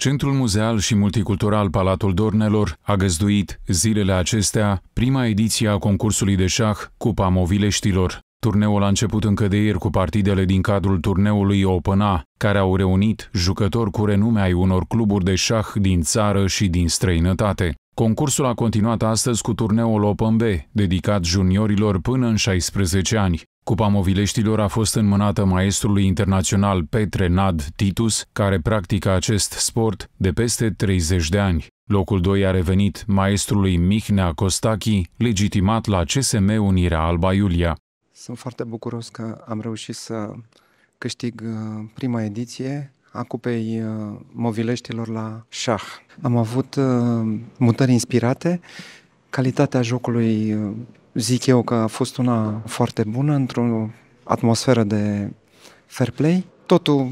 Centrul muzeal și multicultural Palatul Dornelor a găzduit, zilele acestea, prima ediție a concursului de șah Cupa Movileștilor. Turneul a început încă de ieri cu partidele din cadrul turneului Open A, care au reunit jucători cu renume ai unor cluburi de șah din țară și din străinătate. Concursul a continuat astăzi cu turneul Open B, dedicat juniorilor până în 16 ani. Cupa Movileștilor a fost înmânată maestrului internațional Petre Nad Titus, care practică acest sport de peste 30 de ani. Locul 2 a revenit maestrului Mihnea Costachi, legitimat la CSM Unirea Alba Iulia. Sunt foarte bucuros că am reușit să câștig uh, prima ediție a Cupei uh, Movileștilor la șah. Am avut uh, mutări inspirate, calitatea jocului zic eu că a fost una foarte bună, într-o atmosferă de fair play. Totul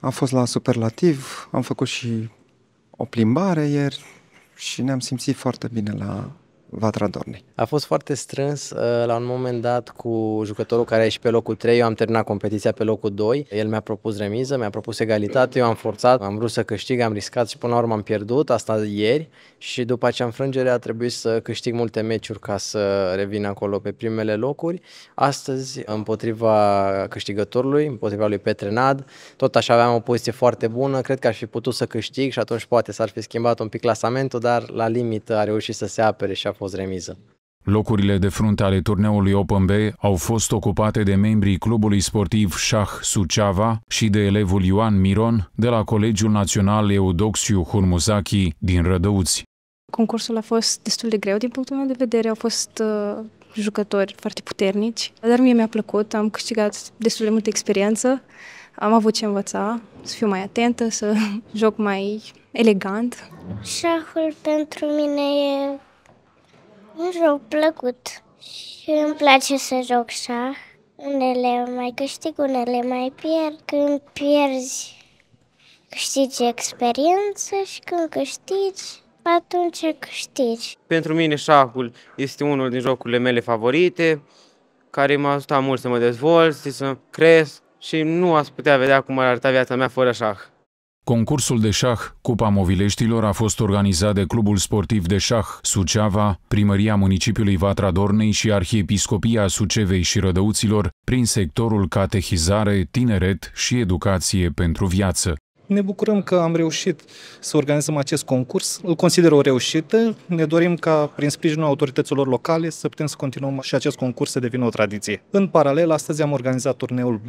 a fost la superlativ, am făcut și o plimbare ieri și ne-am simțit foarte bine la Vatra Dornei. A fost foarte strâns uh, la un moment dat cu jucătorul care a ieșit pe locul 3, eu am terminat competiția pe locul 2, el mi-a propus remiză, mi-a propus egalitate, eu am forțat, am vrut să câștig, am riscat și până la urmă am pierdut, asta ieri și după acea înfrângere a trebuit să câștig multe meciuri ca să revin acolo pe primele locuri. Astăzi, împotriva câștigătorului, împotriva lui Petre Nad, tot așa aveam o poziție foarte bună, cred că aș fi putut să câștig și atunci poate s-ar fi schimbat un pic clasamentul, dar la limită a reușit să se apere și a fost remiză. Locurile de frunte ale turneului Open B au fost ocupate de membrii clubului sportiv Șah Suceava și de elevul Ioan Miron de la Colegiul Național Eudoxiu Hurmuzachi din Rădăuți. Concursul a fost destul de greu din punctul meu de vedere, au fost uh, jucători foarte puternici, dar mie mi-a plăcut, am câștigat destul de multă experiență, am avut ce învăța, să fiu mai atentă, să joc mai elegant. Șahul pentru mine e un joc plăcut și îmi place să joc șah. Unele mai câștig, unele mai pierd. Când pierzi, câștigi experiență și când câștigi, atunci câștigi. Pentru mine șahul este unul din jocurile mele favorite, care m-a ajutat mult să mă dezvolt și să cresc și nu aș putea vedea cum ar arăta viața mea fără șah. Concursul de șah Cupa Movileștilor a fost organizat de Clubul Sportiv de Șah Suceava, Primăria Municipiului Vatra Dornei și Arhiepiscopia Sucevei și Rădăuților prin sectorul Catehizare, Tineret și Educație pentru Viață. Ne bucurăm că am reușit să organizăm acest concurs. Îl consider o reușită. Ne dorim ca, prin sprijinul autorităților locale, să putem să continuăm și acest concurs să devină o tradiție. În paralel, astăzi am organizat turneul B,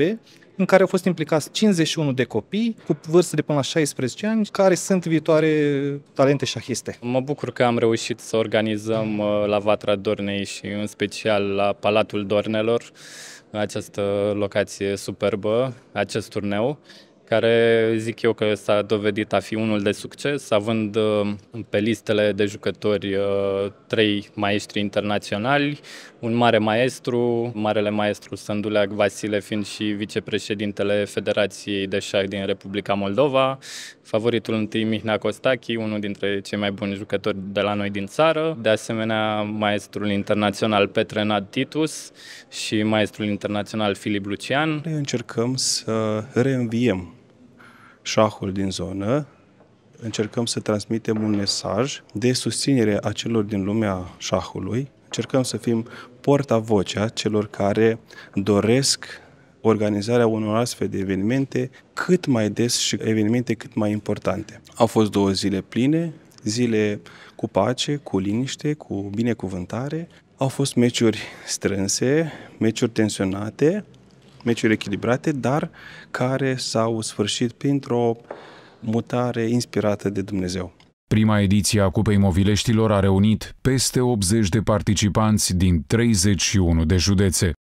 în care au fost implicați 51 de copii cu vârste de până la 16 ani, care sunt viitoare talente șahiste. Mă bucur că am reușit să organizăm uh, la Vatra Dornei și în special la Palatul Dornelor această locație superbă, acest turneu care zic eu că s-a dovedit a fi unul de succes, având uh, pe listele de jucători uh, trei maestri internaționali, un mare maestru, marele maestru Sânduleac Vasile fiind și vicepreședintele Federației de Șah din Republica Moldova, favoritul întâi Mihnea Costachi, unul dintre cei mai buni jucători de la noi din țară, de asemenea maestrul internațional Petre Nad Titus și maestrul internațional Filip Lucian. Noi încercăm să reînviem șahul din zonă, încercăm să transmitem un mesaj de susținere a celor din lumea șahului, încercăm să fim portavocea celor care doresc organizarea unor astfel de evenimente cât mai des și evenimente cât mai importante. Au fost două zile pline, zile cu pace, cu liniște, cu binecuvântare. Au fost meciuri strânse, meciuri tensionate, meciuri echilibrate, dar care s-au sfârșit printr-o mutare inspirată de Dumnezeu. Prima ediție a Cupei Movileștilor a reunit peste 80 de participanți din 31 de județe.